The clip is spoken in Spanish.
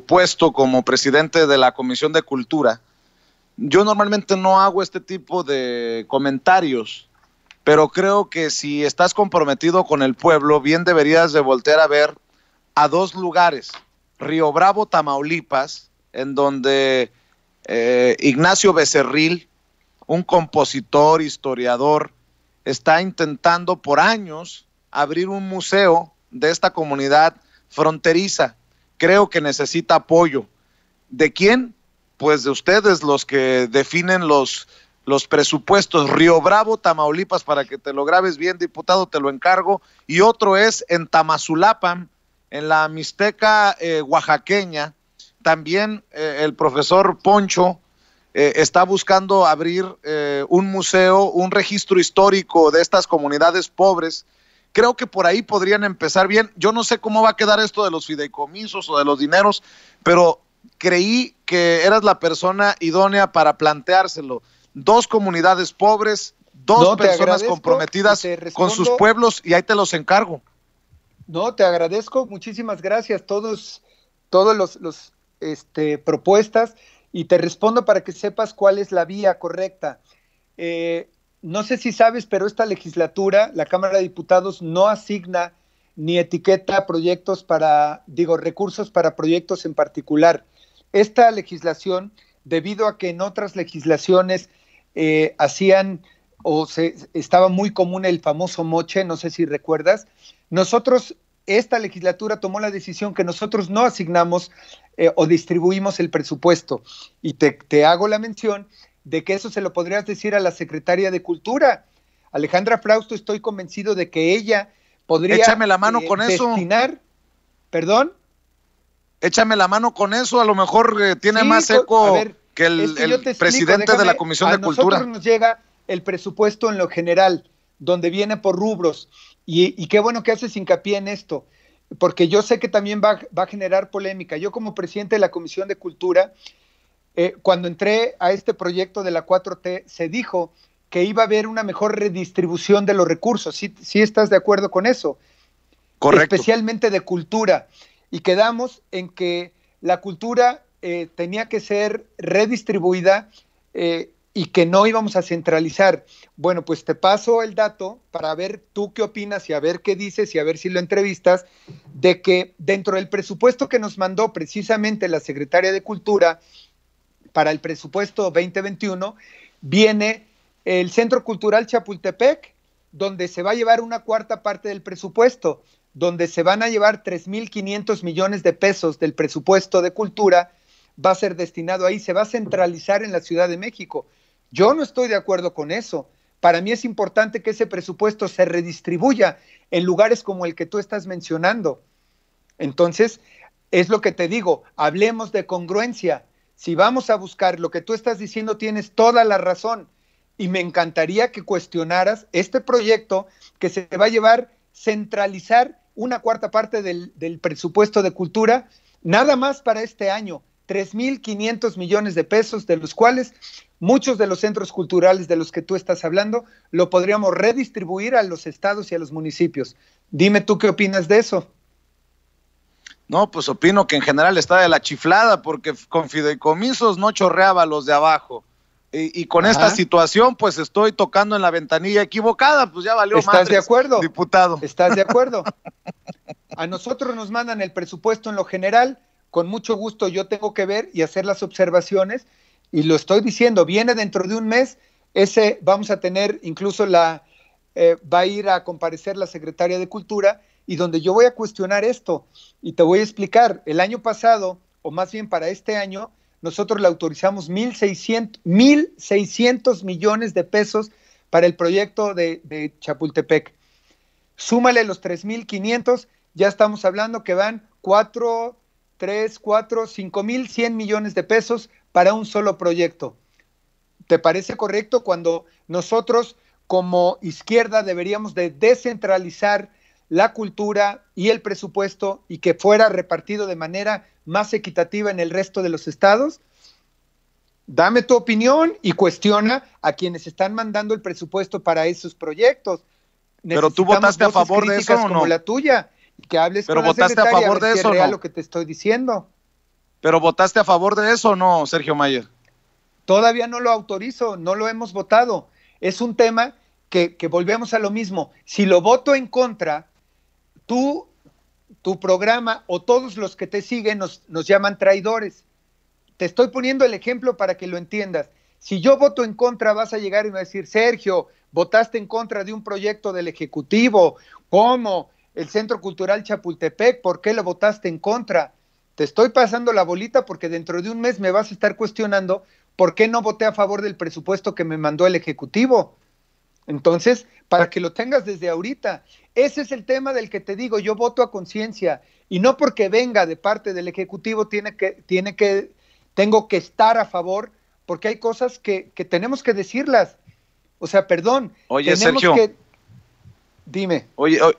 puesto como presidente de la Comisión de Cultura, yo normalmente no hago este tipo de comentarios, pero creo que si estás comprometido con el pueblo, bien deberías de voltear a ver a dos lugares, Río Bravo, Tamaulipas, en donde eh, Ignacio Becerril, un compositor, historiador, está intentando por años abrir un museo de esta comunidad fronteriza creo que necesita apoyo. ¿De quién? Pues de ustedes, los que definen los, los presupuestos. Río Bravo, Tamaulipas, para que te lo grabes bien, diputado, te lo encargo. Y otro es en Tamazulapan, en la Mixteca eh, oaxaqueña. También eh, el profesor Poncho eh, está buscando abrir un museo, un registro histórico de estas comunidades pobres Creo que por ahí podrían empezar bien. Yo no sé cómo va a quedar esto de los fideicomisos o de los dineros, pero creí que eras la persona idónea para planteárselo. Dos comunidades pobres, dos personas comprometidas con sus pueblos y ahí te los encargo. No, te agradezco, muchísimas gracias. Todos, todos los, los este, propuestas y te respondo para que sepas cuál es la vía correcta. Eh, no sé si sabes, pero esta legislatura, la Cámara de Diputados, no asigna ni etiqueta proyectos para, digo, recursos para proyectos en particular. Esta legislación, debido a que en otras legislaciones eh, hacían o se, estaba muy común el famoso moche, no sé si recuerdas, nosotros, esta legislatura tomó la decisión que nosotros no asignamos eh, o distribuimos el presupuesto. Y te hago la mención de que eso se lo podrías decir a la secretaria de Cultura. Alejandra Frausto, estoy convencido de que ella podría Échame la mano eh, con destinar, eso. ¿Perdón? Échame la mano con eso, a lo mejor eh, tiene más eco que el, presidente de la Comisión de Cultura. A nosotros nos llega el presupuesto en lo general, donde viene por rubros. Y, qué bueno que haces hincapié en esto, porque yo sé que también va a generar polémica. Yo como presidente de la Comisión de Cultura, eh, cuando entré a este proyecto de la 4T, se dijo que iba a haber una mejor redistribución de los recursos. ¿Sí, estás de acuerdo con eso? Correcto. Especialmente de cultura. Y quedamos en que la cultura eh, tenía que ser redistribuida eh, y que no íbamos a centralizar. Bueno, pues te paso el dato para ver tú qué opinas y a ver qué dices y a ver si lo entrevistas, de que dentro del presupuesto que nos mandó precisamente la Secretaria de Cultura, para el presupuesto 2021 viene el Centro Cultural Chapultepec, donde se va a llevar una cuarta parte del presupuesto, donde se van a llevar 3.500 millones de pesos del presupuesto de cultura, va a ser destinado ahí, se va a centralizar en la Ciudad de México. Yo no estoy de acuerdo con eso. Para mí es importante que ese presupuesto se redistribuya en lugares como el que tú estás mencionando. Entonces, es lo que te digo, hablemos de congruencia si vamos a buscar lo que tú estás diciendo, tienes toda la razón. Y me encantaría que cuestionaras este proyecto que se va a llevar centralizar una cuarta parte del, presupuesto de cultura, nada más para este año, 3.500 millones de pesos, de los cuales muchos de los centros culturales de los que tú estás hablando lo podríamos redistribuir a los estados y a los municipios. Dime tú qué opinas de eso. No, pues opino que en general está de la chiflada porque con fideicomisos no chorreaba los de abajo. Y, con esta situación, pues estoy tocando en la ventanilla equivocada, pues ya valió más. ¿Estás de acuerdo? Diputado. ¿Estás de acuerdo? A nosotros nos mandan el presupuesto en lo general, con mucho gusto yo tengo que ver y hacer las observaciones, y lo estoy diciendo, viene dentro de un mes, ese vamos a tener incluso la, eh, va a ir a comparecer la secretaria de Cultura y donde yo voy a cuestionar esto. Y te voy a explicar, el año pasado, o más bien para este año, nosotros le autorizamos 1.600, millones de pesos para el proyecto de, de Chapultepec. Súmale los 3.500, ya estamos hablando que van 4, 3, 4, 5.100 millones de pesos para un solo proyecto. ¿Te parece correcto cuando nosotros como izquierda deberíamos de descentralizar la cultura y el presupuesto y que fuera repartido de manera más equitativa en el resto de los estados? Dame tu opinión y cuestiona a quienes están mandando el presupuesto para esos proyectos. Pero tú votaste a favor de eso no? Como la tuya, que hables Pero con votaste la a favor de eso, lo que te estoy diciendo. Pero votaste a favor de eso o no, Sergio Mayer? Todavía no lo autorizo, no lo hemos votado. Es un tema que, que volvemos a lo mismo. Si lo voto en contra, tú, tu programa o todos los que te siguen nos, llaman traidores. Te estoy poniendo el ejemplo para que lo entiendas. Si yo voto en contra, vas a llegar y me vas a decir, Sergio, votaste en contra de un proyecto del Ejecutivo, ¿cómo? El Centro Cultural Chapultepec, ¿por qué lo votaste en contra? Te estoy pasando la bolita porque dentro de un mes me vas a estar cuestionando por qué no voté a favor del presupuesto que me mandó el Ejecutivo. Entonces, para que lo tengas desde ahorita, ese es el tema del que te digo, yo voto a conciencia y no porque venga de parte del Ejecutivo tiene que, tiene que, tengo que estar a favor, porque hay cosas que, tenemos que decirlas. O sea, perdón. Oye, Sergio. Que... Dime. Oye, oye.